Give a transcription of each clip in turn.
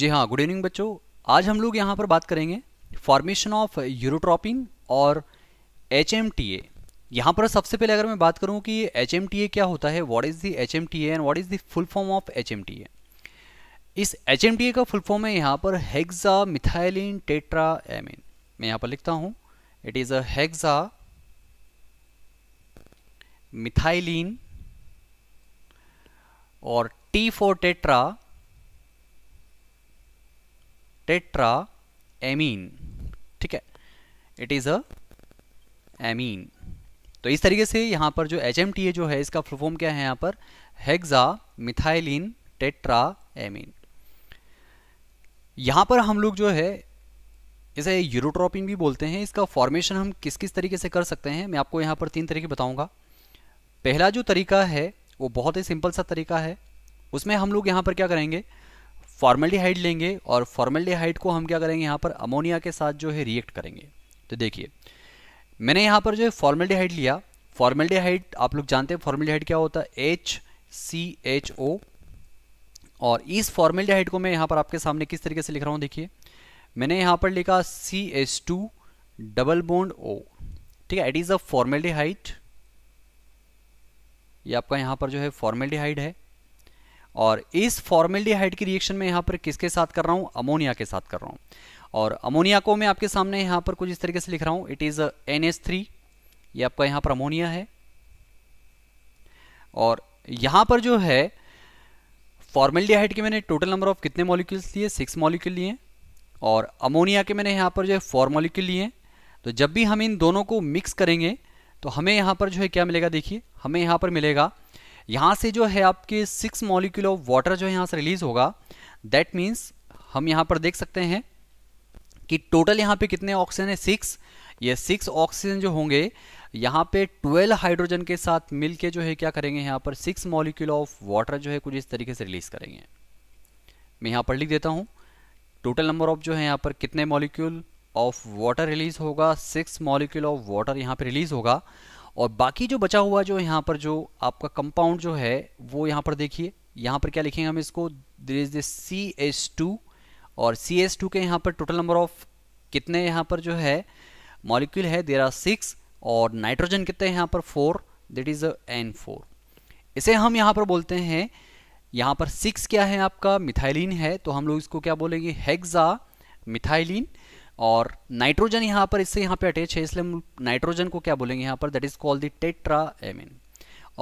जी हाँ good evening बच्चों आज हम लोग यहाँ पर बात करेंगे फॉर्मेशन ऑफ यूरोट्रॉपिन और एच एम टी ए यहाँ पर सबसे पहले अगर मैं बात करूँ कि एच एम टी ए क्या होता है what is the H M T A and what is the full form of H M T A is H M T ए का फुल फॉर्म है यहाँ पर हेक्सा मिथाइलिन टेट्रा एमिन मैं यहाँ पर लिखता हूँ इट इज़ अग्जा मिथाइलिन और T for tetra tetra amine ठीक है इट इज़ अ एमीन तो इस तरीके से यहाँ पर जो एच एम टी ए जो है इसका फुलफॉर्म क्या है यहाँ पर हेग्जा मिथाइलिन टेट्रा एमीन यहाँ पर हम लोग जो है इसे यूरोट्रोपिन भी बोलते हैं इसका फॉर्मेशन हम किस किस तरीके से कर सकते हैं मैं आपको यहाँ पर तीन तरीके बताऊँगा पहला जो तरीका है वो बहुत ही सिंपल सा तरीका है उसमें हम लोग यहाँ पर क्या करेंगे फॉर्मेल्डिहाइड लेंगे और फॉर्मेल्डिहाइड को हम क्या करेंगे यहाँ पर अमोनिया के साथ जो है रिएक्ट करेंगे तो देखिए मैंने यहाँ पर जो है फॉर्मेल्डिहाइड लिया फॉर्मेल्डिहाइड आप लोग जानते हैं फॉर्मेल्डिहाइड क्या होता है एच सी एच ओ और इस फॉर्मेल्डिहाइड को मैं यहाँ पर आपके सामने किस तरीके से लिख रहा हूँ देखिए मैंने यहाँ पर लिखा C H two double bond O ठीक है इट इज़ अ फॉर्मेल्डिहाइड ये आपका यहाँ पर जो है फॉर्मेल्डिहाइड है और इस फॉर्मेल्डिहाइड की रिएक्शन में यहाँ पर किसके साथ कर रहा हूँ अमोनिया के साथ कर रहा हूँ और अमोनिया को मैं आपके सामने यहाँ पर कुछ इस तरीके से लिख रहा हूँ it is N S three ये आपका यहाँ पर अमोनिया है और यहाँ पर जो है फॉर्मेल्डिहाइड के मैंने टोटल नंबर ऑफ कितने मॉलिक्यूल्स लिए सिक्स मॉलिक्यूल लिए और अमोनिया के मैंने यहाँ पर जो है फोर मॉलिक्यूल लिए तो जब भी हम इन दोनों को मिक्स करेंगे तो हमें यहाँ पर जो है क्या मिलेगा देखिए हमें यहाँ पर मिलेगा यहाँ से जो है आपके सिक्स मॉलिक्यूल ऑफ वाटर जो है यहाँ से रिलीज होगा दैट मीन्स हम यहाँ पर देख सकते हैं कि टोटल यहाँ पे कितने ऑक्सीजन है सिक्स ये सिक्स ऑक्सीजन जो होंगे यहाँ पे ट्वेल्व हाइड्रोजन के साथ मिलके जो है क्या करेंगे यहाँ पर सिक्स मॉलिक्यूल ऑफ वाटर जो है कुछ इस तरीके से रिलीज करेंगे मैं यहाँ पर लिख देता हूँ टोटल नंबर ऑफ जो है यहाँ पर कितने मॉलिक्यूल ऑफ वाटर रिलीज होगा सिक्स मॉलिक्यूल ऑफ वाटर यहाँ पे रिलीज होगा और बाकी जो बचा हुआ जो यहाँ पर जो आपका कंपाउंड जो है वो यहाँ पर देखिए यहाँ पर क्या लिखेंगे हम इसको there is this C S two और सी एस टू के यहाँ पर टोटल नंबर ऑफ कितने यहाँ पर जो है मॉलिक्यूल है देर आर सिक्स और नाइट्रोजन कितने यहाँ पर four that is N four इसे हम यहाँ पर बोलते हैं यहाँ पर सिक्स क्या है आपका मिथाइलिन है तो हम लोग इसको क्या बोलेंगे हेक्सा मिथाइलिन और नाइट्रोजन यहाँ पर इससे यहाँ पे अटैच है इसलिए हम नाइट्रोजन को क्या बोलेंगे यहाँ पर that is called the tetra amine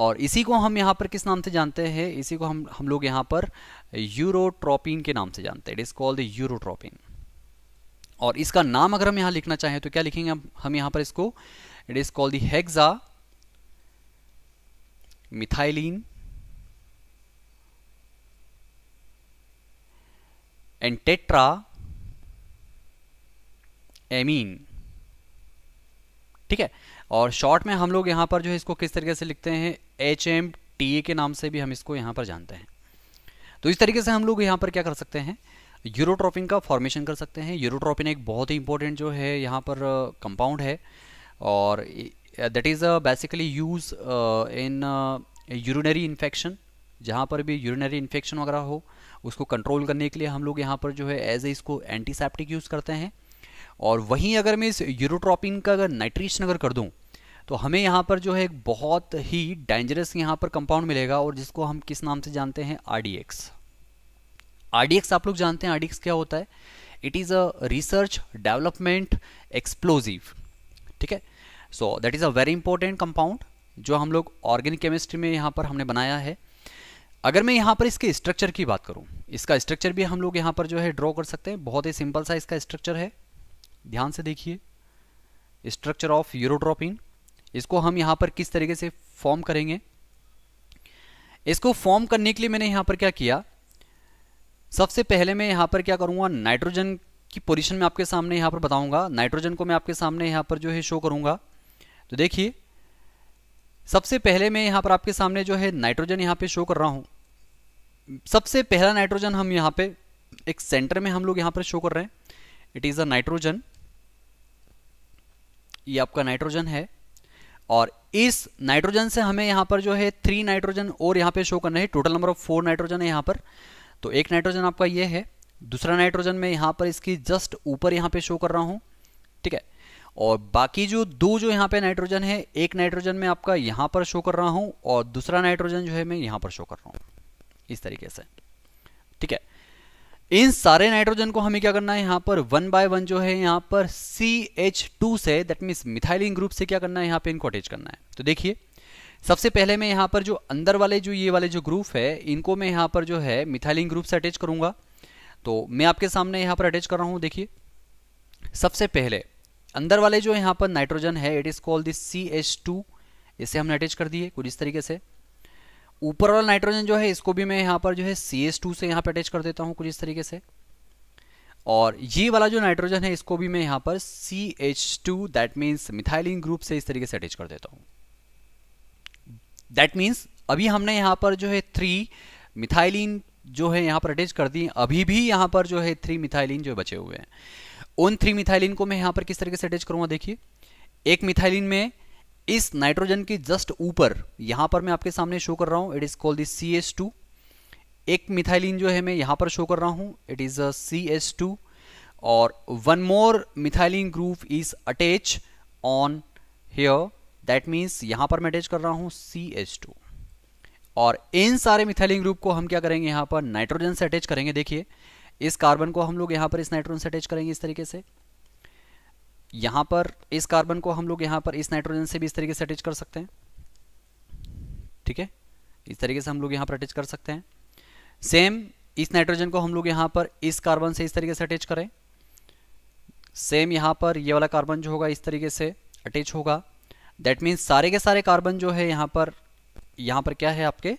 और इसी को हम यहाँ पर किस नाम से जानते हैं इसी को हम हम लोग यहाँ पर यूरोट्रोपिन के नाम से जानते हैं it is called the urotropin और इसका नाम अगर हम यहाँ लिखना चाहें तो क्या लिखेंगे हम, यहाँ पर इसको it is called the hexa methylene and tetra amine ठीक है और शॉर्ट में हम लोग यहाँ पर जो है इसको किस तरीके से लिखते हैं एच एम टी ए के नाम से भी हम इसको यहाँ पर जानते हैं तो इस तरीके से हम लोग यहाँ पर क्या कर सकते हैं यूरोट्रोपिन का फॉर्मेशन कर सकते हैं यूरोट्रॉपिन एक बहुत ही इंपॉर्टेंट जो है यहाँ पर कंपाउंड uh, है और that is basically use in urinary infection जहाँ पर भी यूरिनरी इन्फेक्शन वगैरह हो उसको कंट्रोल करने के लिए हम लोग यहाँ पर जो है एज ए इसको एंटीसेप्टिक यूज़ करते हैं और वहीं अगर मैं इस यूरोट्रॉपिन का अगर नाइट्रिशन अगर कर दूँ तो हमें यहाँ पर जो है एक बहुत ही डेंजरस यहाँ पर कंपाउंड मिलेगा और जिसको हम किस नाम से जानते हैं R D X R D X आप लोग जानते हैं आर डी एक्स क्या होता है it is a research development explosive ठीक है so that is a very important compound जो हम लोग ऑर्गेनिक केमिस्ट्री में यहाँ पर हमने बनाया है अगर मैं यहाँ पर इसके स्ट्रक्चर की बात करूँ इसका स्ट्रक्चर भी हम लोग यहाँ पर जो है ड्रॉ कर सकते हैं बहुत ही सिंपल सा इसका स्ट्रक्चर है ध्यान से देखिए स्ट्रक्चर ऑफ यूरोड्रोपिन इसको हम यहाँ पर किस तरीके से फॉर्म करेंगे इसको फॉर्म करने के लिए मैंने यहाँ पर क्या किया सबसे पहले मैं यहाँ पर क्या करूँगा नाइट्रोजन की पोजीशन में आपके सामने यहाँ पर बताऊँगा नाइट्रोजन को मैं आपके सामने यहाँ पर जो है शो करूँगा तो देखिए सबसे पहले मैं यहाँ पर आपके सामने जो है नाइट्रोजन यहाँ पर शो कर रहा हूँ सबसे पहला नाइट्रोजन हम यहाँ पर एक सेंटर में हम लोग यहाँ पर शो कर रहे हैं इट इज़ अ नाइट्रोजन ये आपका नाइट्रोजन है और इस नाइट्रोजन से हमें यहाँ पर जो है थ्री नाइट्रोजन और यहाँ पे शो करना है total number of four nitrogen है यहाँ पर तो एक नाइट्रोजन आपका ये है दूसरा नाइट्रोजन में यहाँ पर इसकी जस्ट ऊपर यहाँ पे शो कर रहा हूँ ठीक है और बाकी जो दो जो यहाँ पे नाइट्रोजन है एक नाइट्रोजन में आपका यहाँ पर शो कर रहा हूँ और दूसरा नाइट्रोजन जो है मैं यहाँ पर शो कर रहा हूँ इस तरीके से ठीक है इन सारे नाइट्रोजन को हमें क्या करना है यहाँ पर वन बाय वन जो है यहाँ पर सी एच टू से दैट मीन मिथाइलिन ग्रुप से क्या करना है यहाँ पे इनको अटैच करना है तो देखिए सबसे पहले मैं यहाँ पर जो अंदर वाले जो ये वाले जो ग्रुप है इनको मैं यहाँ पर जो है मिथाइलिन ग्रुप से अटैच करूंगा तो मैं आपके सामने यहाँ पर अटैच कर रहा हूँ देखिए सबसे पहले अंदर वाले जो यहाँ पर नाइट्रोजन है it is called this C H two इसे हमने अटैच कर दिए कुछ इस तरीके से ऊपर वाला नाइट्रोजन जो है इसको भी मैं यहाँ पर जो है सी एस टू से यहाँ पर अटैच कर देता हूँ कुछ इस तरीके से और ये वाला जो नाइट्रोजन है इसको भी मैं यहाँ पर C H two that means methylene group से इस तरीके से अटैच कर देता हूँ दैट मीन्स अभी हमने यहाँ पर जो है थ्री मिथाइलिन जो है यहाँ पर अटैच कर दी अभी भी यहाँ पर जो है थ्री मिथाइलिन जो बचे हुए हैं उन थ्री मिथाइलिन को मैं यहाँ पर किस तरीके से अटैच करूँगा देखिए एक मिथाइलिन में इस नाइट्रोजन के जस्ट ऊपर यहां पर मैं आपके सामने शो कर रहा हूं it is called this C two एक मिथाइलिन जो है मैं यहां पर शो कर रहा हूं it is C S two और one more methylene group is attach on here that means यहां पर मैं अटैच कर रहा हूं सी एस टू और इन सारे मिथाइलिन ग्रुप को हम क्या करेंगे यहां पर नाइट्रोजन से अटैच करेंगे देखिए इस कार्बन को हम लोग यहां पर इस नाइट्रोजन से अटैच करेंगे इस तरीके से यहां पर इस कार्बन को हम लोग यहां पर इस नाइट्रोजन से भी इस तरीके से अटैच कर सकते हैं ठीक है इस तरीके से हम लोग यहाँ पर अटैच कर सकते हैं सेम इस नाइट्रोजन को हम लोग यहाँ पर इस कार्बन से इस तरीके से अटैच करें सेम यहां पर ये वाला कार्बन जो होगा इस तरीके से अटैच होगा दैट मीन्स सारे के सारे कार्बन जो है यहाँ पर यहां पर क्या है आपके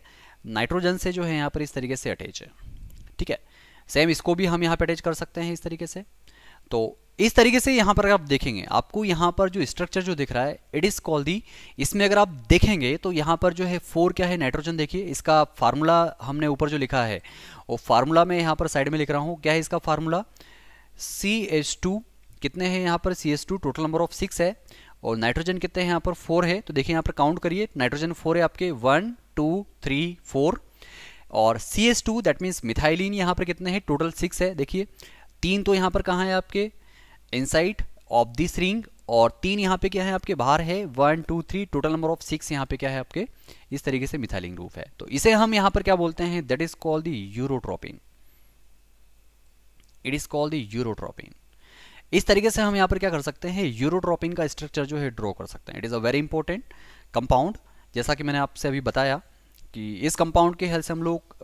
नाइट्रोजन से जो है यहां पर इस तरीके से अटैच है ठीक है सेम इसको भी हम यहाँ पर अटैच कर सकते हैं इस तरीके से तो इस तरीके से यहां पर अगर आप देखेंगे आपको यहाँ पर जो स्ट्रक्चर जो दिख रहा है इट इज कॉल दी इसमें अगर आप देखेंगे तो यहाँ पर जो है फोर क्या है नाइट्रोजन देखिए इसका फार्मूला हमने ऊपर जो लिखा है वो फार्मूला में यहां पर साइड में लिख रहा हूं क्या है इसका फार्मूला सी एच टू कितने हैं यहाँ पर C H two total number of six है और नाइट्रोजन कितने हैं यहाँ पर फोर है तो देखिए यहाँ पर काउंट करिए नाइट्रोजन फोर है आपके वन टू थ्री फोर और C S two that means methylene यहां पर कितने हैं टोटल सिक्स है देखिए तीन तो यहाँ पर कहाँ है आपके इनसाइड ऑफ दिस रिंग और तीन यहाँ पे क्या है आपके बाहर है one two three total number of six यहाँ पे क्या है आपके इस तरीके से मिथाइलिंग ग्रुप है तो इसे हम यहाँ पर क्या बोलते हैं that is called the urotropin it is called the urotropin इस तरीके से हम यहाँ पर क्या कर सकते हैं यूरोट्रोपिन का स्ट्रक्चर जो है ड्रॉ कर सकते हैं it is a very important compound जैसा कि मैंने आपसे अभी बताया कि इस कंपाउंड के हेल्प से हम लोग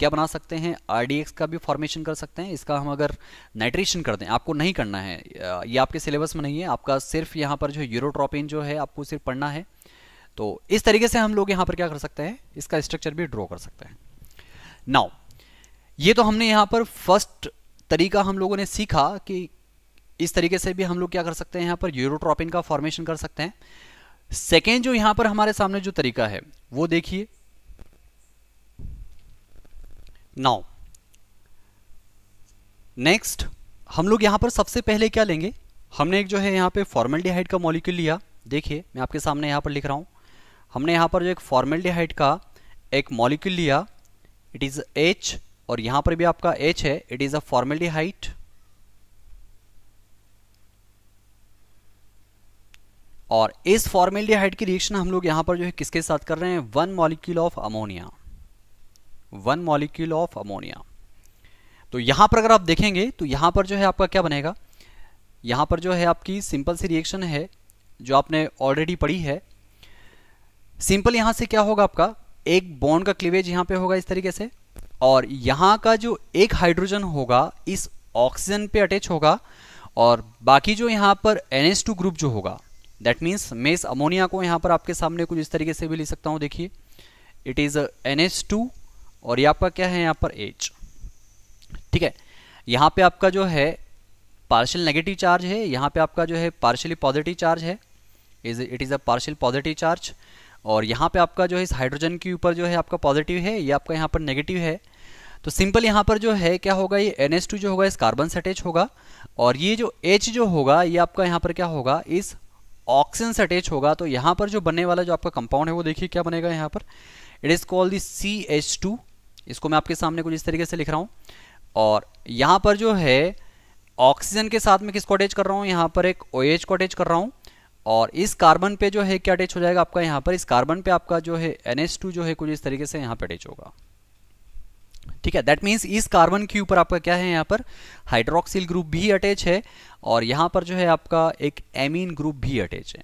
क्या बना सकते हैं आर का भी फॉर्मेशन कर सकते हैं इसका हम अगर नाइट्रेशन कर दें आपको नहीं करना है ये आपके सिलेबस में नहीं है आपका सिर्फ यहाँ पर जो यूरोट्रॉपिन जो है आपको सिर्फ पढ़ना है तो इस तरीके से हम लोग यहाँ पर क्या कर सकते हैं इसका स्ट्रक्चर भी ड्रॉ कर सकते हैं नाउ ये तो हमने यहाँ पर फर्स्ट तरीका हम लोगों ने सीखा कि इस तरीके से भी हम लोग क्या कर सकते हैं यहाँ पर यूरोट्रॉपिन का फॉर्मेशन कर सकते हैं सेकेंड जो यहाँ पर हमारे सामने जो तरीका है वो देखिए नाउ नेक्स्ट हम लोग यहां पर सबसे पहले क्या लेंगे हमने एक जो है यहां पे फॉर्मेल्डिहाइड का मॉलिक्यूल लिया देखिए मैं आपके सामने यहां पर लिख रहा हूं हमने यहां पर जो एक फॉर्मेल्डिहाइड का एक मॉलिक्यूल लिया इट इज़ एच और यहां पर भी आपका एच है इट इज़ अ फॉर्मेल्डिहाइड और इस फॉर्मेल्डिहाइड की रिएक्शन हम लोग यहां पर जो है किसके साथ कर रहे हैं one molecule of ammonia one molecule of ammonia तो यहां पर अगर आप देखेंगे तो यहां पर जो है आपका क्या बनेगा यहां पर जो है आपकी सिंपल सी रिएक्शन है जो आपने ऑलरेडी पढ़ी है सिंपल यहां से क्या होगा आपका एक बॉन्ड का क्लिवेज यहां पे होगा इस तरीके से और यहां का जो एक हाइड्रोजन होगा इस ऑक्सीजन पे अटैच होगा और बाकी जो यहां पर NH2 ग्रुप जो होगा दैट मीन्स मैं इस अमोनिया को यहां पर आपके सामने कुछ इस तरीके से भी ले सकता हूं देखिए it is N S two और ये आपका क्या है यहाँ पर एच ठीक है यहाँ पे आपका जो है पार्शियल नेगेटिव चार्ज है यहाँ पे आपका जो है पार्शियली पॉजिटिव चार्ज है is it is a partial positive charge और यहाँ पे आपका जो है इस हाइड्रोजन के ऊपर जो है आपका पॉजिटिव है ये आपका यहाँ पर नेगेटिव है तो सिंपल यहाँ पर जो है क्या होगा ये एन जो होगा इस कार्बन से अटैच होगा और ये जो एच जो होगा ये आपका यहाँ पर क्या होगा इस ऑक्सीजन से अटैच होगा तो यहाँ पर जो बनने वाला जो आपका कंपाउंड है वो देखिए क्या बनेगा यहाँ पर it is called the C H two इसको मैं आपके सामने कुछ इस तरीके से लिख रहा हूँ और यहाँ पर जो है ऑक्सीजन के साथ में किसको अटैच कर रहा हूँ यहाँ पर एक ओ OH को अटैच कर रहा हूँ और इस कार्बन पे जो है क्या अटैच हो जाएगा आपका यहाँ पर इस कार्बन पे आपका जो है टू जो है कुछ इस तरीके से यहाँ पे अटैच होगा ठीक है दैट मीन्स इस कार्बन के ऊपर आपका क्या है यहाँ पर हाइड्रोक्सिल ग्रुप भी अटैच है और यहाँ पर जो है आपका एक एमीन ग्रुप भी अटैच है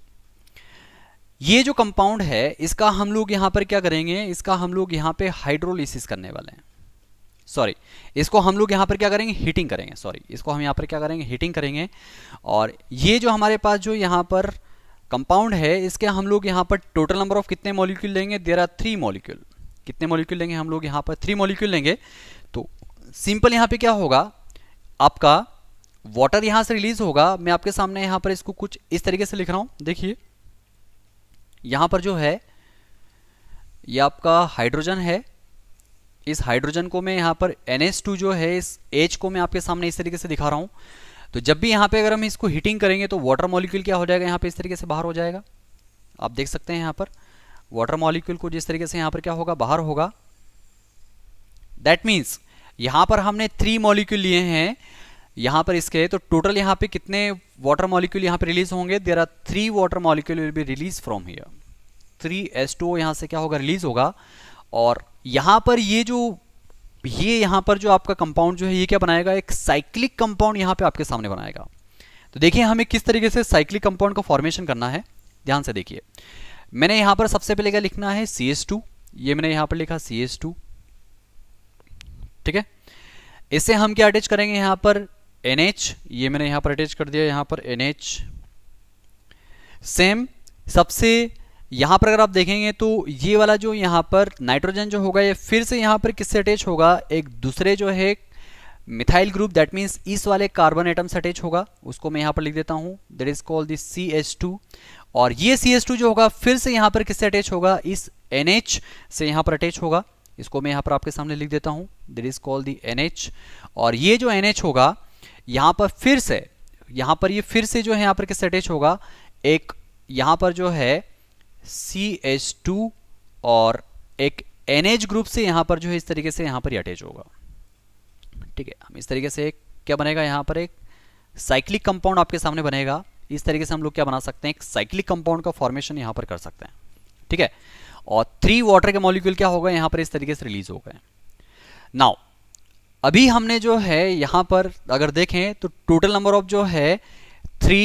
ये जो कंपाउंड है इसका हम लोग यहां पर क्या करेंगे इसका हम लोग यहाँ पे हाइड्रोलिसिस करने वाले हैं सॉरी इसको हम लोग यहां पर क्या करेंगे हीटिंग करेंगे सॉरी इसको हम यहाँ पर क्या करेंगे हीटिंग करेंगे और ये जो हमारे पास जो यहां पर कंपाउंड है इसके हम लोग यहां पर टोटल नंबर ऑफ कितने मॉलिक्यूल लेंगे देर आर थ्री मॉलिक्यूल कितने मॉलिक्यूल लेंगे हम लोग यहां पर थ्री मॉलिक्यूल लेंगे तो सिंपल यहां पे क्या होगा आपका वाटर यहां से रिलीज होगा मैं आपके सामने यहां पर इसको कुछ इस तरीके से लिख रहा हूं देखिए यहाँ पर जो है ये आपका हाइड्रोजन है इस हाइड्रोजन को मैं यहाँ पर NH2 जो है इस H को मैं आपके सामने इस तरीके से दिखा रहा हूँ तो जब भी यहाँ पे अगर हम इसको हीटिंग करेंगे तो वाटर मॉलिक्यूल क्या हो जाएगा यहाँ पे इस तरीके से बाहर हो जाएगा आप देख सकते हैं यहाँ पर वाटर मॉलिक्यूल को जिस तरीके से यहाँ पर क्या होगा बाहर होगा दैट मीन्स यहाँ पर हमने थ्री मॉलिक्यूल लिए हैं यहां पर इसके तो टोटल यहां पे कितने वाटर मॉलिक्यूल यहां पे रिलीज होंगे there are three water molecule will be release from here three S two यहां से क्या होगा रिलीज होगा और यहां पर ये जो ये यहां पर जो आपका कंपाउंड जो है ये क्या बनाएगा एक साइक्लिक कंपाउंड यहां पे आपके सामने बनाएगा तो देखिए हमें किस तरीके से साइक्लिक कंपाउंड का फॉर्मेशन करना है ध्यान से देखिए मैंने यहां पर सबसे पहले क्या लिखना है सी एस टू ये मैंने यहां पर लिखा सी एस टू ठीक है इससे हम क्या अटैच करेंगे यहां पर एन ये मैंने यहाँ पर अटैच कर दिया यहाँ पर एन सेम सबसे यहाँ पर अगर आप देखेंगे तो ये वाला जो यहाँ पर नाइट्रोजन जो होगा ये फिर से यहाँ पर किससे अटैच होगा एक दूसरे जो है मिथाइल ग्रुप दैट मीन्स इस वाले कार्बन एटम से अटैच होगा उसको मैं यहाँ पर लिख देता हूँ that is called this C H two और ये सी एच टू जो होगा फिर से यहाँ पर किससे अटैच होगा इस एन एच से यहाँ पर अटैच होगा इसको मैं यहाँ पर आपके सामने लिख देता हूँ that is called the N H और ये जो एन एच होगा यहाँ पर फिर से यहाँ पर ये फिर से जो है यहाँ पर किससे अटैच होगा एक यहाँ पर जो है सी एच टू और एक एन एच ग्रुप से यहाँ पर जो है इस तरीके से यहाँ पर ये अटैच होगा ठीक है हम इस तरीके से क्या बनेगा यहाँ पर एक साइक्लिक कंपाउंड आपके सामने बनेगा इस तरीके से हम लोग क्या बना सकते हैं एक साइक्लिक कंपाउंड का फॉर्मेशन यहाँ पर कर सकते हैं ठीक है और थ्री वाटर के मॉलिक्यूल क्या होगा यहाँ पर इस तरीके से रिलीज हो गए नाउ अभी हमने जो है यहां पर अगर देखें तो टोटल नंबर ऑफ जो है थ्री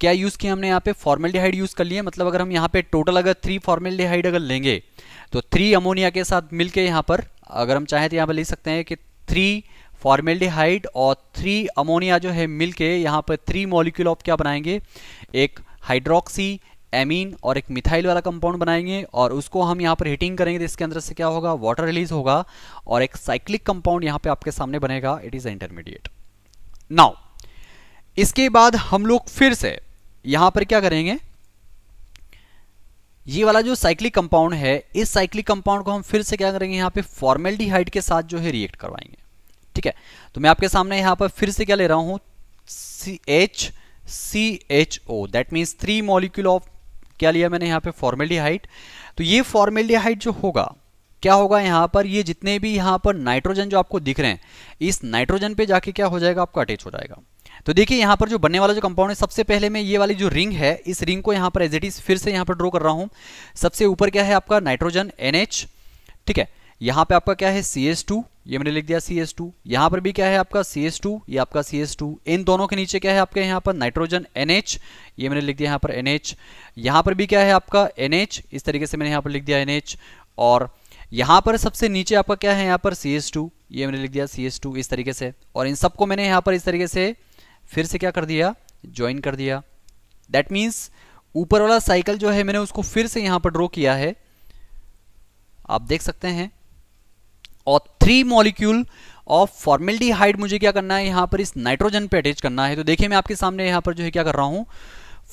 क्या यूज़ किया हमने यहाँ पे फॉर्मेल यूज़ कर लिए मतलब अगर हम यहाँ पे टोटल अगर थ्री फॉर्मेल अगर लेंगे तो थ्री अमोनिया के साथ मिलके यहाँ पर अगर हम चाहें तो यहाँ पर ले सकते हैं कि थ्री फॉर्मेल और थ्री अमोनिया जो है मिलके यहाँ पर थ्री मॉलिक्यूल ऑफ क्या बनाएंगे एक हाइड्रोक्सी एमीन और एक मिथाइल वाला कंपाउंड बनाएंगे और उसको हम यहाँ पर हीटिंग करेंगे तो इसके अंदर से क्या होगा वाटर रिलीज होगा और एक साइक्लिक कंपाउंड यहाँ पे आपके सामने बनेगा इट इज़ इंटरमीडिएट नाउ इसके बाद हम लोग फिर से यहां पर क्या करेंगे ये वाला जो साइक्लिक कंपाउंड है इस साइक्लिक कंपाउंड को हम फिर से क्या करेंगे यहाँ पे फॉर्मेलिटी के साथ जो है रिएक्ट करवाएंगे ठीक है तो मैं आपके सामने यहां पर फिर से क्या ले रहा हूं C H C H O that means three molecule of क्या लिया मैंने यहाँ पे हाइट तो ये फॉर्मेलिहाइड जो होगा क्या होगा यहाँ पर ये जितने भी यहाँ पर नाइट्रोजन जो आपको दिख रहे हैं इस नाइट्रोजन पे जाके क्या हो जाएगा आपका अटैच हो जाएगा तो देखिए यहाँ पर जो बनने वाला जो कंपाउंड है सबसे पहले मैं ये वाली जो रिंग है इस रिंग को यहाँ पर एज इज फिर से यहाँ पर ड्रॉ कर रहा हूँ सबसे ऊपर क्या है आपका नाइट्रोजन एन ठीक है यहाँ पे आपका क्या है सी एस टू ये मैंने लिख दिया सी एस टू यहाँ पर भी क्या है आपका सी एस टू ये आपका सी एस टू इन दोनों के नीचे क्या है आपके यहाँ पर नाइट्रोजन एन एच ये मैंने लिख दिया यहाँ पर एन एच यहाँ पर भी क्या है आपका एन एच इस तरीके से मैंने यहाँ पर लिख दिया एन एच और यहाँ पर सबसे नीचे आपका क्या है यहाँ पर सी एस टू ये मैंने लिख दिया सी एस टू इस तरीके से और इन सबको मैंने यहाँ पर इस तरीके से फिर से क्या कर दिया ज्वाइन कर दिया दैट मीन्स ऊपर वाला साइकिल जो है मैंने उसको फिर से यहाँ पर ड्रॉ किया है आप देख सकते हैं और थ्री मॉलिक्यूल ऑफ फॉर्मेल्डिहाइड मुझे क्या करना है यहाँ पर इस नाइट्रोजन पे अटैच करना है तो देखिए मैं आपके सामने यहाँ पर जो है क्या कर रहा हूँ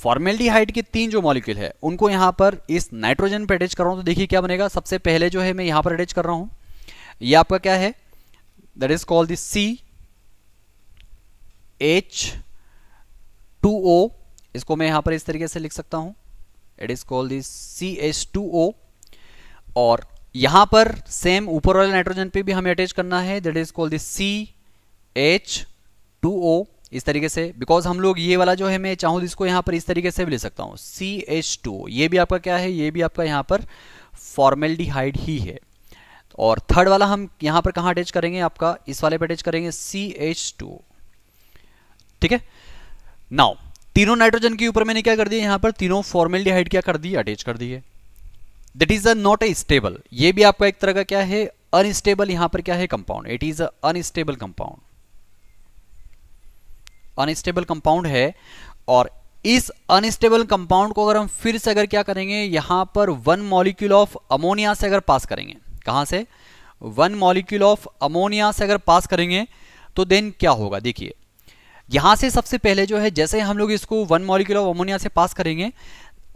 फॉर्मेल्डिहाइड के तीन जो मॉलिक्यूल है उनको यहाँ पर इस नाइट्रोजन पे अटैच कर रहा हूँ तो देखिए क्या बनेगा सबसे पहले जो है मैं यहाँ पर अटैच कर रहा हूँ ये आपका क्या है that is called this C H two O इसको मैं यहाँ पर इस तरीके से लिख सकता हूँ it is called this C H two O और यहां पर सेम ऊपर वाले नाइट्रोजन पे भी हमें अटैच करना है that is called C H two O इस तरीके से बिकॉज हम लोग ये वाला जो है मैं चाहूं तो इसको यहां पर इस तरीके से भी ले सकता हूं सी एच टू ये भी आपका क्या है ये भी आपका यहां पर फॉर्मेल्डिहाइड ही है और थर्ड वाला हम यहां पर कहा अटैच करेंगे आपका इस वाले पर अटैच करेंगे सी एच टू ठीक है नाउ तीनों नाइट्रोजन के ऊपर मैंने क्या कर दिया यहां पर तीनों फॉर्मेल्डिहाइड क्या कर दी अटैच कर दी है that is a not a stable ये भी आपका एक तरह का क्या है अनस्टेबल यहां पर क्या है compound it is unstable compound unstable compound है और इस अनस्टेबल कंपाउंड को अगर हम फिर से अगर क्या करेंगे यहां पर वन मॉलिक्यूल ऑफ अमोनिया से अगर पास करेंगे कहां से वन मॉलिक्यूल ऑफ अमोनिया से अगर पास करेंगे तो देन क्या होगा देखिए यहां से सबसे पहले जो है जैसे हम लोग इसको वन मॉलिक्यूल ऑफ अमोनिया से पास करेंगे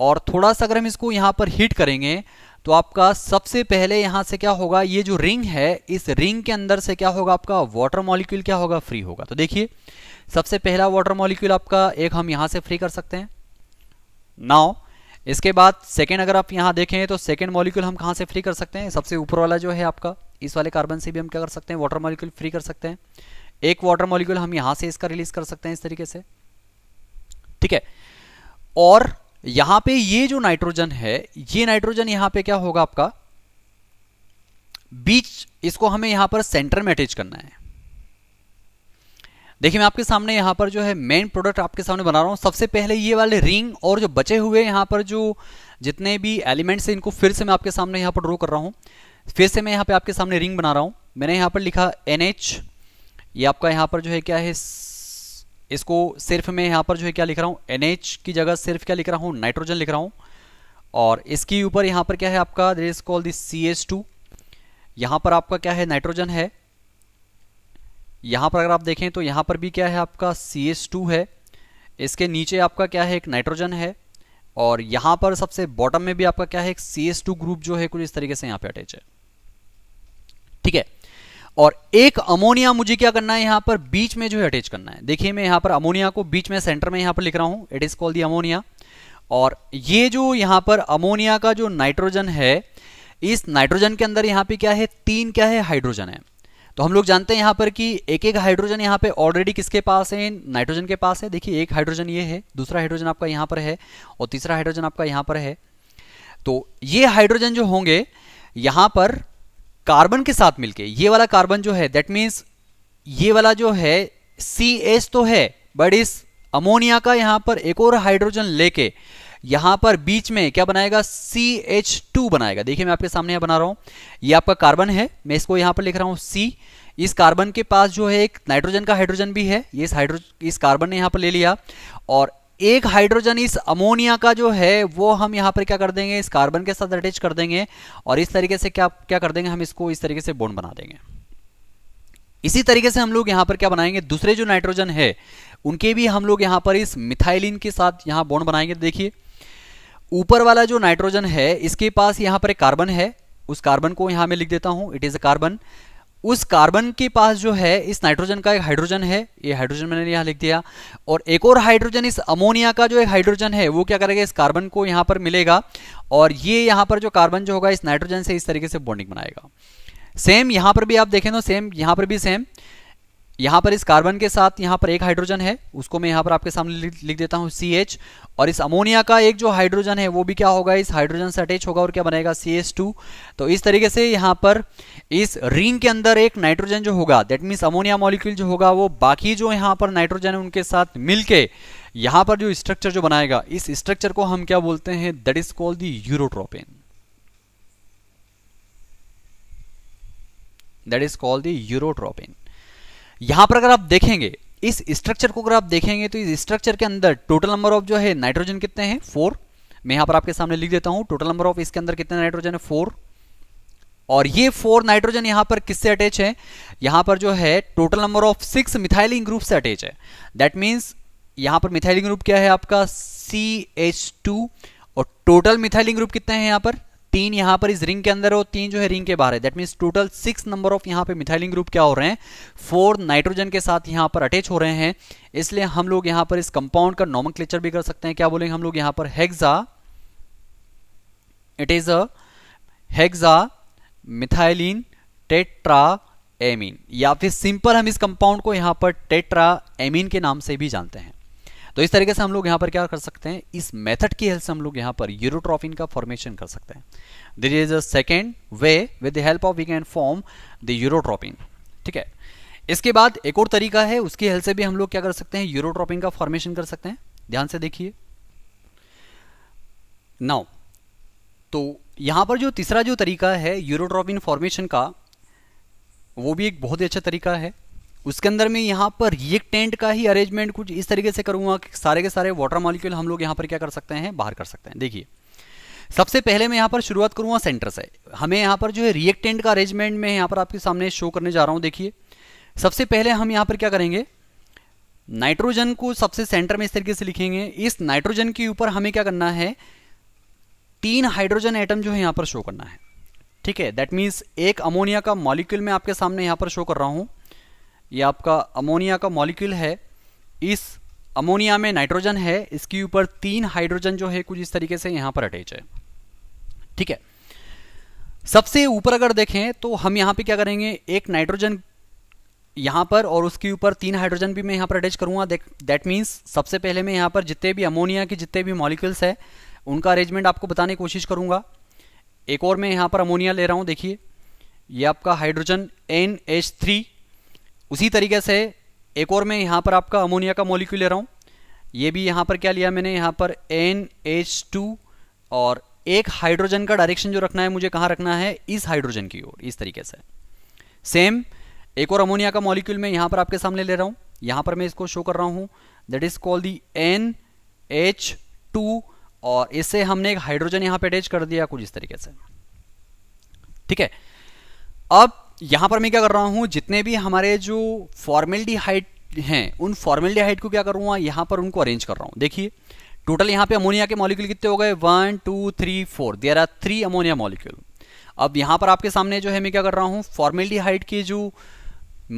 और थोड़ा सा अगर हम इसको यहाँ पर हीट करेंगे तो आपका सबसे पहले यहाँ से क्या होगा ये जो रिंग है इस रिंग के अंदर से क्या होगा आपका वाटर मॉलिक्यूल क्या होगा फ्री होगा तो देखिए सबसे पहला वाटर मॉलिक्यूल आपका एक हम यहाँ से फ्री कर सकते हैं नाउ इसके बाद सेकेंड अगर आप यहाँ देखें तो सेकेंड मॉलिक्यूल हम कहाँ से फ्री कर सकते हैं सबसे ऊपर वाला जो है आपका इस वाले कार्बन से भी हम क्या कर सकते हैं वाटर मॉलिक्यूल फ्री कर सकते हैं एक वाटर मॉलिक्यूल हम यहाँ से इसका रिलीज कर सकते हैं इस तरीके से ठीक है और यहां पे ये जो नाइट्रोजन है ये नाइट्रोजन यहां पे क्या होगा आपका बीच इसको हमें यहां पर सेंटर में अटैच करना है देखिए मैं आपके सामने यहां पर जो है मेन प्रोडक्ट आपके सामने बना रहा हूं सबसे पहले ये वाले रिंग और जो बचे हुए यहां पर जो जितने भी एलिमेंट्स हैं इनको फिर से मैं आपके सामने यहां पर ड्रो कर रहा हूं फिर से मैं यहां पे आपके सामने रिंग बना रहा हूं मैंने यहां पर लिखा एन ये आपका यहां पर जो है क्या है इसको सिर्फ मैं यहाँ पर जो है क्या लिख रहा हूँ एन की जगह सिर्फ क्या लिख रहा हूँ नाइट्रोजन लिख रहा हूँ और इसके ऊपर यहाँ पर क्या है आपका there is call this C S two यहाँ पर आपका क्या है नाइट्रोजन है यहाँ पर अगर आप देखें तो यहाँ पर भी क्या है आपका सी एस टू है इसके नीचे आपका क्या है एक नाइट्रोजन है और यहाँ पर सबसे बॉटम में भी आपका क्या है एक सी एस टू ग्रुप जो है कुछ इस तरीके से यहाँ पे अटैच है ठीक है और एक अमोनिया मुझे क्या करना है यहां पर बीच में जो है अटैच करना है देखिए मैं यहां पर अमोनिया को बीच में सेंटर में यहां पर लिख रहा हूं it is called the ammonia और ये जो यहां पर अमोनिया का जो नाइट्रोजन है इस नाइट्रोजन के अंदर यहां पे क्या है तीन क्या है हाइड्रोजन है तो हम लोग जानते हैं यहां पर कि एक एक हाइड्रोजन यहां पे ऑलरेडी किसके पास है नाइट्रोजन के पास है देखिए एक हाइड्रोजन ये है दूसरा हाइड्रोजन आपका यहां पर है और तीसरा हाइड्रोजन आपका यहां पर है तो ये हाइड्रोजन जो होंगे यहां पर कार्बन के साथ मिलके ये वाला कार्बन जो है दैट मीन्स ये वाला जो है सी एस तो है बट इस अमोनिया का यहां पर एक और हाइड्रोजन लेके यहां पर बीच में क्या बनाएगा सी एच टू बनाएगा देखिए मैं आपके सामने यहां बना रहा हूं ये आपका कार्बन है मैं इसको यहां पर लिख रहा हूं सी इस कार्बन के पास जो है एक नाइट्रोजन का हाइड्रोजन भी है ये इस हाइड्रोजन इस कार्बन ने यहां पर ले लिया और एक हाइड्रोजन इस अमोनिया का जो है वो हम यहाँ पर क्या कर देंगे इस कार्बन के साथ अटैच कर देंगे और इस तरीके से क्या क्या कर देंगे हम इसको इस तरीके से बोन बना देंगे इसी तरीके से हम लोग यहाँ पर क्या बनाएंगे दूसरे जो नाइट्रोजन है उनके भी हम लोग यहाँ पर इस मिथाइलिन के साथ यहाँ बोन बनाएंगे देखिए ऊपर वाला जो नाइट्रोजन है इसके पास यहाँ पर एक कार्बन है उस कार्बन को यहाँ मैं लिख देता हूँ इट इज़ अ कार्बन उस कार्बन के पास जो है इस नाइट्रोजन का एक हाइड्रोजन है ये हाइड्रोजन मैंने यहाँ लिख दिया और एक और हाइड्रोजन इस अमोनिया का जो एक हाइड्रोजन है वो क्या करेगा इस कार्बन को यहाँ पर मिलेगा और ये यहाँ पर जो कार्बन जो होगा इस नाइट्रोजन से इस तरीके से बॉन्डिंग बनाएगा सेम यहाँ पर भी आप देखें तो सेम यहाँ पर भी सेम यहां पर इस कार्बन के साथ यहां पर एक हाइड्रोजन है उसको मैं यहां पर आपके सामने लिख देता हूं सी एच और इस अमोनिया का एक जो हाइड्रोजन है वो भी क्या होगा इस हाइड्रोजन से अटैच होगा और क्या बनेगा सी एच टू तो इस तरीके से यहां पर इस रिंग के अंदर एक नाइट्रोजन जो होगा दैट मीन्स अमोनिया मॉलिक्यूल जो होगा वो बाकी जो यहां पर नाइट्रोजन है उनके साथ मिलकर यहां पर जो स्ट्रक्चर जो बनाएगा इस स्ट्रक्चर को हम क्या बोलते हैं that is called the urotropin that is called the urotropin यहां पर अगर आप देखेंगे इस स्ट्रक्चर को अगर आप देखेंगे तो इस स्ट्रक्चर के अंदर टोटल नंबर ऑफ जो है नाइट्रोजन कितने हैं फोर मैं यहां पर आपके सामने लिख देता हूं टोटल नंबर ऑफ इसके अंदर कितने नाइट्रोजन है फोर और ये फोर नाइट्रोजन यहां पर किससे अटैच है यहां पर जो है total number of six methylene group से अटैच है दैट मीन्स यहां पर मिथाइलिंग ग्रुप क्या है आपका सी एच टू और टोटल मिथाइलिंग ग्रुप कितने हैं यहां पर तीन यहां पर इस रिंग के अंदर और तीन जो है रिंग के बाहर है that mean total six number of यहाँ पे मिथाइलिंग ग्रुप क्या हो रहे हैं फोर नाइट्रोजन के साथ यहाँ पर अटैच हो रहे हैं इसलिए हम लोग यहाँ पर इस कंपाउंड का नॉमन भी कर सकते हैं क्या बोलेंगे हम लोग यहाँ पर hexa it is hexa methylene tetra amine या फिर सिंपल हम इस कंपाउंड को यहां पर टेट्रा एमिन के नाम से भी जानते हैं तो इस तरीके से हम लोग यहाँ पर क्या कर सकते हैं इस मेथड की हेल्प से हम लोग यहाँ पर यूरोट्रॉफिन का फॉर्मेशन कर सकते हैं this is a second way with the help of we can form the urotropin ठीक है इसके बाद एक और तरीका है उसकी हेल्प से भी हम लोग क्या कर सकते हैं यूरोट्रॉपिन का फॉर्मेशन कर सकते हैं ध्यान से देखिए नाउ तो यहाँ पर जो तीसरा जो तरीका है यूरोट्रॉपिन फॉर्मेशन का वो भी एक बहुत ही अच्छा तरीका है उसके अंदर मैं यहाँ पर रिएक्टेंट का ही अरेंजमेंट कुछ इस तरीके से करूँगा कि सारे के सारे वाटर मॉलिक्यूल हम लोग यहाँ पर क्या कर सकते हैं बाहर कर सकते हैं देखिए सबसे पहले मैं यहाँ पर शुरुआत करूँगा सेंटर से हमें यहाँ पर जो है रिएक्टेंट का अरेंजमेंट में यहाँ पर आपके सामने शो करने जा रहा हूँ देखिए सबसे पहले हम यहाँ पर क्या करेंगे नाइट्रोजन को सबसे सेंटर में इस तरीके से लिखेंगे इस नाइट्रोजन के ऊपर हमें क्या करना है तीन हाइड्रोजन एटम जो है यहाँ पर शो करना है ठीक है दैट मीन्स एक अमोनिया का मॉलिक्यूल मैं आपके सामने यहाँ पर शो कर रहा हूँ ये आपका अमोनिया का मॉलिक्यूल है इस अमोनिया में नाइट्रोजन है इसके ऊपर तीन हाइड्रोजन जो है कुछ इस तरीके से यहाँ पर अटैच है ठीक है सबसे ऊपर अगर देखें तो हम यहाँ पे क्या करेंगे एक नाइट्रोजन यहां पर और उसके ऊपर तीन हाइड्रोजन भी मैं यहाँ पर अटैच करूंगा दैट मीन्स सबसे पहले मैं यहाँ पर जितने भी अमोनिया के जितने भी मॉलिक्यूल्स है उनका अरेंजमेंट आपको बताने की कोशिश करूंगा एक और मैं यहाँ पर अमोनिया ले रहा हूं देखिए ये आपका हाइड्रोजन एन एच थ्री उसी तरीके से एक और मैं यहाँ पर आपका अमोनिया का मॉलिक्यूल ले रहा हूँ ये भी यहाँ पर क्या लिया मैंने यहाँ पर एन एच टू और एक हाइड्रोजन का डायरेक्शन जो रखना है मुझे कहाँ रखना है इस हाइड्रोजन की ओर इस तरीके से सेम एक और अमोनिया का मॉलिक्यूल मैं यहाँ पर आपके सामने ले रहा हूँ यहाँ पर मैं इसको शो कर रहा हूँ that is called the N H two और इससे हमने एक हाइड्रोजन यहाँ पे अटैच कर दिया कुछ इस तरीके से ठीक है अब यहां पर मैं क्या कर रहा हूं जितने भी हमारे जो हाइट हैं उन हाइट को क्या करूँगा यहां पर उनको अरेंज कर रहा हूं देखिए टोटल यहाँ पे अमोनिया के मॉलिक्यूल कितने हो गए one two three four there are three ammonia molecule अब यहां पर आपके सामने जो है मैं क्या कर रहा हूँ हाइट के जो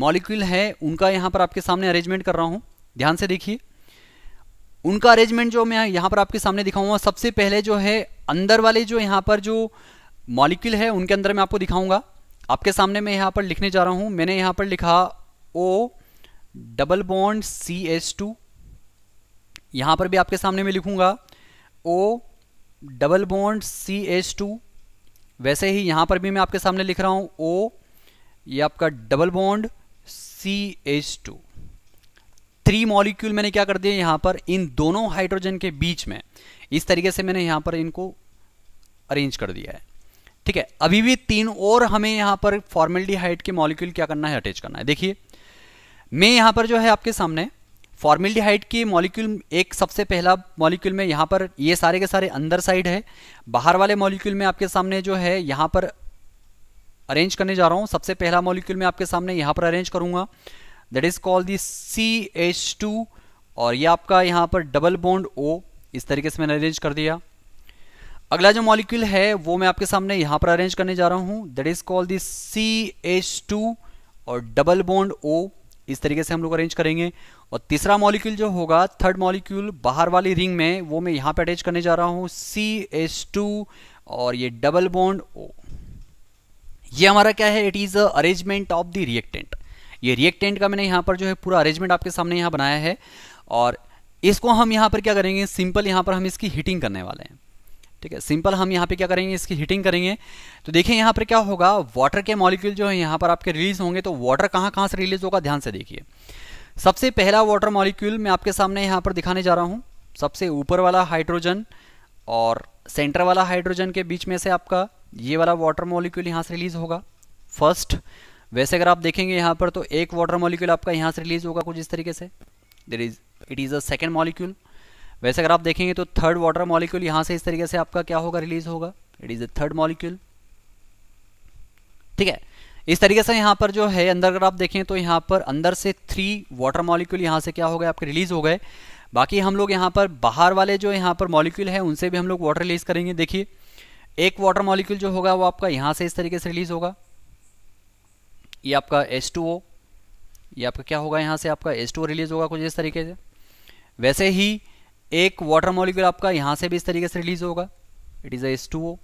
मॉलिक्यूल है उनका यहां पर आपके सामने अरेंजमेंट कर रहा हूं ध्यान से देखिए उनका अरेंजमेंट जो मैं यहां पर आपके सामने दिखाऊंगा सबसे पहले जो है अंदर वाले जो यहां पर जो मॉलिक्यूल है उनके अंदर मैं आपको दिखाऊंगा आपके सामने मैं यहाँ पर लिखने जा रहा हूँ मैंने यहाँ पर लिखा O double bond C H two यहाँ पर भी आपके सामने मैं लिखूँगा O double bond C H two वैसे ही यहाँ पर भी मैं आपके सामने लिख रहा हूँ ओ ये आपका double bond C H two three molecule मैंने क्या कर दिया यहाँ पर इन दोनों हाइड्रोजन के बीच में इस तरीके से मैंने यहाँ पर इनको अरेंज कर दिया है ठीक है अभी भी तीन और हमें यहाँ पर फॉर्मेलिटी के मॉलिक्यूल क्या करना है अटैच करना है देखिए मैं यहाँ पर जो है आपके सामने हाइट के मॉलिक्यूल एक सबसे पहला मॉलिक्यूल में यहां पर ये सारे के सारे अंदर साइड है बाहर वाले मॉलिक्यूल में आपके सामने जो है यहां पर अरेंज करने जा रहा हूं सबसे पहला मॉलिक्यूल में आपके सामने यहां पर अरेंज करूंगा that is called the C H two और ये आपका यहां पर डबल बॉन्ड ओ इस तरीके से मैंने अरेंज कर दिया अगला जो मॉलिक्यूल है वो मैं आपके सामने यहाँ पर अरेंज करने जा रहा हूँ that is called this C H two और डबल बॉन्ड ओ इस तरीके से हम लोग अरेंज करेंगे और तीसरा मॉलिक्यूल जो होगा थर्ड मॉलिक्यूल बाहर वाली रिंग में वो मैं यहाँ पर अटैच करने जा रहा हूँ सी एच टू और ये डबल बॉन्ड ओ ये हमारा क्या है it is arrangement of the reactant ये रिएक्टेंट का मैंने यहां पर जो है पूरा अरेंजमेंट आपके सामने यहाँ बनाया है और इसको हम यहाँ पर क्या करेंगे सिंपल यहाँ पर हम इसकी हीटिंग करने वाले हैं ठीक है सिंपल हम यहाँ पे क्या करेंगे इसकी हीटिंग करेंगे तो देखिए यहाँ पर क्या होगा वाटर के मॉलिक्यूल जो है यहाँ पर आपके रिलीज होंगे तो वाटर कहाँ कहाँ से रिलीज होगा ध्यान से देखिए सबसे पहला वाटर मॉलिक्यूल मैं आपके सामने यहाँ पर दिखाने जा रहा हूँ सबसे ऊपर वाला हाइड्रोजन और सेंटर वाला हाइड्रोजन के बीच में से आपका ये वाला वाटर मॉलिक्यूल यहाँ से रिलीज होगा फर्स्ट वैसे अगर आप देखेंगे यहाँ पर तो एक वाटर मॉलिक्यूल आपका यहाँ से रिलीज होगा कुछ इस तरीके से there is it is a second molecule वैसे अगर आप देखेंगे तो थर्ड वाटर मॉलिक्यूल यहां से इस तरीके से आपका क्या होगा रिलीज होगा it is the third molecule ठीक है इस तरीके से यहां पर जो है अंदर अगर आप देखें तो यहां पर अंदर से थ्री वाटर मॉलिक्यूल यहां से क्या हो गए आपके रिलीज हो गए बाकी हम लोग यहां पर बाहर वाले जो यहां पर मॉलिक्यूल है उनसे भी हम लोग वाटर रिलीज करेंगे देखिए एक वाटर मॉलिक्यूल जो होगा वो आपका यहां से इस तरीके से रिलीज होगा ये आपका H2O ये आपका क्या होगा यहां से आपका H2O रिलीज होगा कुछ इस तरीके से वैसे ही एक वाटर मॉलिक्यूल आपका यहां से भी इस तरीके से रिलीज होगा इट इज एस टू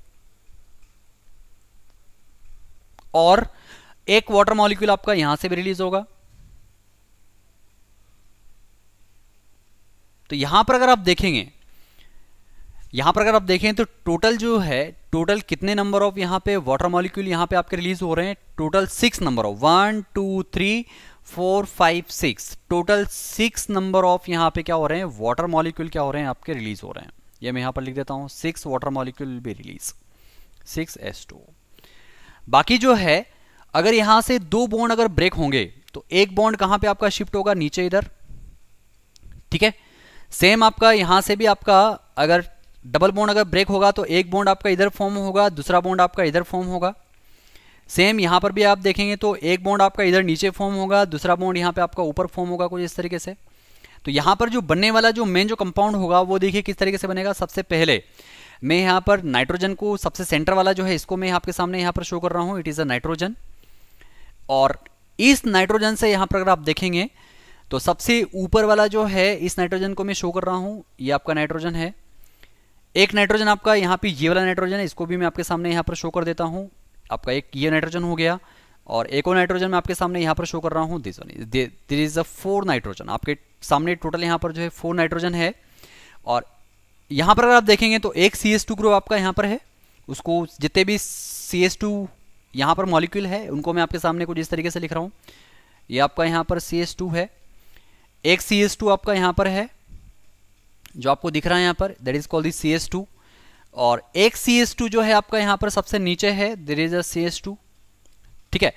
और एक वाटर मॉलिक्यूल आपका यहां से भी रिलीज होगा तो यहां पर अगर आप देखेंगे यहां पर अगर आप देखें तो टोटल जो है टोटल कितने नंबर ऑफ यहां पे वाटर मॉलिक्यूल यहां पे आपके रिलीज हो रहे हैं total six number of one two three four five six total six number of यहाँ पे क्या हो रहे हैं वाटर मॉलिक्यूल क्या हो रहे हैं आपके रिलीज हो रहे हैं ये मैं यहाँ पर लिख देता हूँ सिक्स वाटर मॉलिक्यूल भी रिलीज सिक्स एस टू बाकी जो है अगर यहाँ से दो बॉन्ड अगर ब्रेक होंगे तो एक बॉन्ड कहाँ पे आपका शिफ्ट होगा नीचे इधर ठीक है सेम आपका यहाँ से भी आपका अगर डबल बॉन्ड अगर ब्रेक होगा तो एक बॉन्ड आपका इधर फॉर्म होगा दूसरा बॉन्ड आपका इधर फॉर्म होगा सेम यहाँ पर भी आप देखेंगे तो एक बॉन्ड आपका इधर नीचे फॉर्म होगा दूसरा बॉन्ड यहाँ पे आपका ऊपर फॉर्म होगा कुछ इस तरीके से तो यहाँ पर जो बनने वाला जो मेन जो कंपाउंड होगा वो देखिए किस तरीके से बनेगा सबसे पहले मैं यहाँ पर नाइट्रोजन को सबसे सेंटर वाला जो है इसको मैं आपके सामने यहाँ पर शो कर रहा हूँ इट इज़ अ नाइट्रोजन और इस नाइट्रोजन से यहाँ पर अगर आप देखेंगे तो सबसे ऊपर वाला जो है इस नाइट्रोजन को मैं शो कर रहा हूँ ये आपका नाइट्रोजन है एक नाइट्रोजन आपका यहाँ पे ये वाला नाइट्रोजन है इसको भी मैं आपके सामने यहाँ पर शो कर देता हूँ आपका एक ये नाइट्रोजन हो गया और एक और नाइट्रोजन मैं आपके सामने यहाँ पर शो कर रहा हूँ this one this is a four nitrogen आपके सामने टोटल यहाँ पर जो है फोर नाइट्रोजन है और यहाँ पर अगर आप देखेंगे तो एक सी एस टू ग्रुप आपका यहाँ पर है उसको जितने भी सी एस टू यहाँ पर मॉलिक्यूल है उनको मैं आपके सामने कुछ इस तरीके से लिख रहा हूँ ये आपका यहाँ पर सी एस टू है एक सी एस टू आपका यहाँ पर है जो आपको दिख रहा है यहाँ पर that is called the C S two और एक सी एस टू जो है आपका यहाँ पर सबसे नीचे है there is a C to ठीक है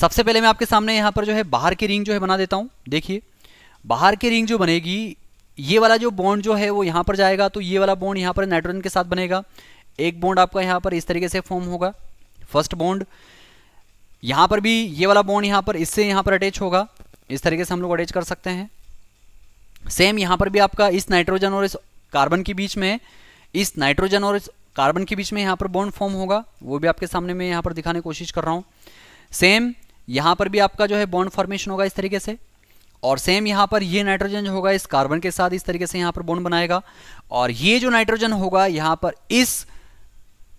सबसे पहले मैं आपके सामने यहाँ पर जो है बाहर की रिंग जो है बना देता हूँ देखिए बाहर की रिंग जो बनेगी ये वाला जो बॉन्ड जो है वो यहाँ पर जाएगा तो ये वाला बॉन्ड यहाँ पर नाइट्रोजन के साथ बनेगा एक बॉन्ड आपका यहाँ पर इस तरीके से फॉर्म होगा फर्स्ट बॉन्ड यहाँ पर भी ये वाला बॉन्ड यहाँ पर इससे यहाँ पर अटैच होगा इस तरीके से हम लोग अटैच कर सकते हैं सेम यहाँ पर भी आपका इस नाइट्रोजन और इस कार्बन के बीच में इस नाइट्रोजन और इस कार्बन के बीच में यहाँ पर बॉन्ड फॉर्म होगा वो भी आपके सामने मैं यहाँ पर दिखाने की कोशिश कर रहा हूँ सेम यहाँ पर भी आपका जो है बॉन्ड फॉर्मेशन होगा इस तरीके से और सेम यहाँ पर ये नाइट्रोजन जो होगा इस कार्बन के साथ इस तरीके से यहाँ पर बॉन्ड बनाएगा और ये जो नाइट्रोजन होगा यहाँ पर इस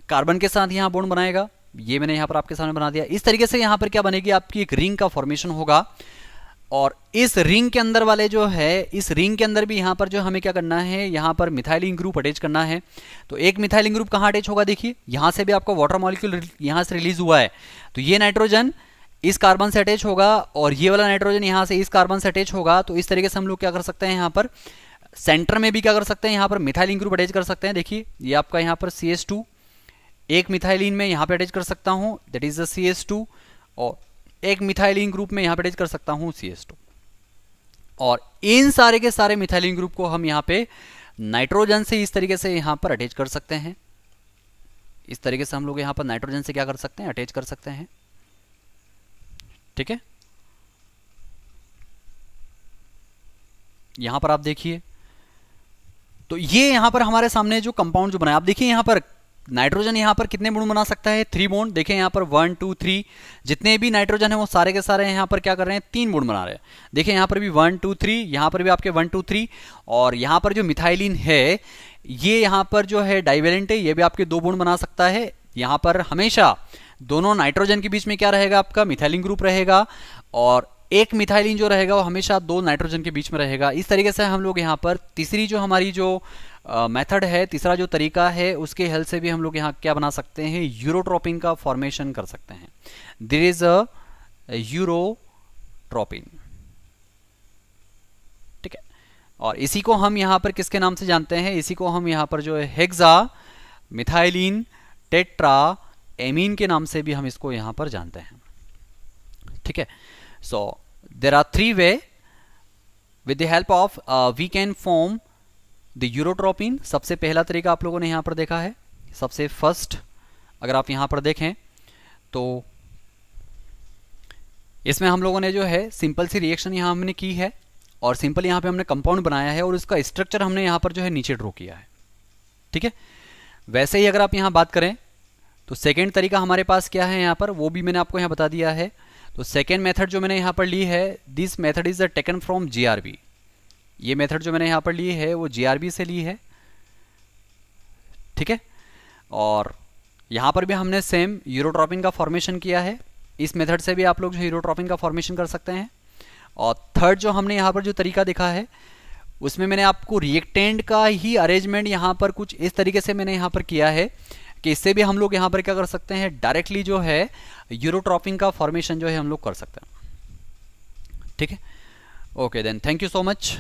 कार्बन के साथ यहाँ बॉन्ड बनाएगा ये मैंने यहाँ पर आपके सामने बना दिया इस तरीके से यहाँ पर क्या बनेगी आपकी एक रिंग का फॉर्मेशन होगा और इस रिंग के अंदर वाले जो है इस रिंग के अंदर भी यहां पर जो हमें क्या करना है यहां पर मिथाइलिंग ग्रुप अटैच करना है तो एक मिथाइलिंग ग्रुप कहां अटैच होगा देखिए यहां से भी आपका वाटर मॉलिक्यूल यहां से रिलीज हुआ है तो ये नाइट्रोजन इस कार्बन से अटैच होगा और ये वाला नाइट्रोजन यहां से इस कार्बन से अटैच होगा तो इस तरीके से हम लोग क्या कर सकते हैं यहां पर सेंटर में भी क्या कर सकते हैं यहां पर मिथाइलिंग ग्रुप अटैच कर सकते हैं देखिए ये आपका यहां पर सी एक मिथाइलिन में यहां पर अटैच कर सकता हूं दैट इज़ द सी और एक मिथाइलिन ग्रुप में यहाँ पे अटैच कर सकता हूँ सी एस टू और इन सारे के सारे मिथाइलिन ग्रुप को हम यहाँ पे नाइट्रोजन से इस तरीके से यहाँ पर अटैच कर सकते हैं इस तरीके से हम लोग यहाँ पर नाइट्रोजन से क्या कर सकते हैं अटैच कर सकते हैं ठीक है यहाँ पर आप देखिए तो ये यहाँ पर हमारे सामने जो कंपाउंड जो बनाया आप देखिए यहाँ पर नाइट्रोजन यहाँ पर कितने बॉन्ड बना सकता है थ्री बोन देखें यहाँ पर वन टू थ्री जितने भी नाइट्रोजन है वो सारे के सारे यहाँ पर क्या कर रहे हैं तीन बॉन्ड बना रहे हैं देखें यहाँ पर भी वन टू थ्री यहाँ पर भी आपके वन टू थ्री और यहाँ पर जो मिथाइलिन है ये यहाँ पर जो है डाइवेलेंट है ये भी आपके दो बॉन्ड बना सकता है यहाँ पर हमेशा दोनों नाइट्रोजन के बीच में क्या रहेगा आपका मिथाइलिन ग्रुप रहेगा और एक मिथाइलिन जो रहेगा वो हमेशा दो नाइट्रोजन के बीच में रहेगा इस तरीके से हम लोग यहाँ पर तीसरी जो हमारी जो मेथड है तीसरा जो तरीका है उसके हेल्प से भी हम लोग यहाँ क्या बना सकते हैं यूरोट्रोपिन का फॉर्मेशन कर सकते हैं देर इज अ ठीक है और इसी को हम यहाँ पर किसके नाम से जानते हैं इसी को हम यहाँ पर जो है मिथाइलिन टेट्रा एमीन के नाम से भी हम इसको यहाँ पर जानते हैं ठीक है so there are three way with the help of we can form the urotropin सबसे पहला तरीका आप लोगों ने यहाँ पर देखा है सबसे फर्स्ट अगर आप यहाँ पर देखें तो इसमें हम लोगों ने जो है सिंपल सी रिएक्शन यहाँ हमने की है और सिंपल यहाँ पे हमने कंपाउंड बनाया है और उसका स्ट्रक्चर हमने यहाँ पर जो है नीचे ड्रॉ किया है ठीक है वैसे ही अगर आप यहाँ बात करें तो सेकेंड तरीका हमारे पास क्या है यहाँ पर वो भी मैंने आपको यहाँ बता दिया है तो सेकेंड मेथड जो मैंने यहाँ पर ली है this method is taken from जी ये मेथड जो मैंने यहाँ पर ली है वो जी से ली है ठीक है और यहाँ पर भी हमने सेम यूरोट्रॉपिंग का फॉर्मेशन किया है इस मेथड से भी आप लोग जो यूरोट्रॉपिंग का फॉर्मेशन कर सकते हैं और थर्ड जो हमने यहाँ पर जो तरीका देखा है उसमें मैंने आपको रिएक्टेंट का ही अरेंजमेंट यहाँ पर कुछ इस तरीके से मैंने यहाँ पर किया है कि इससे भी हम लोग यहाँ पर क्या कर सकते हैं डायरेक्टली जो है यूरोट्रॉपिंग का फॉर्मेशन जो है हम लोग कर सकते हैं ठीक है okay then thank you so much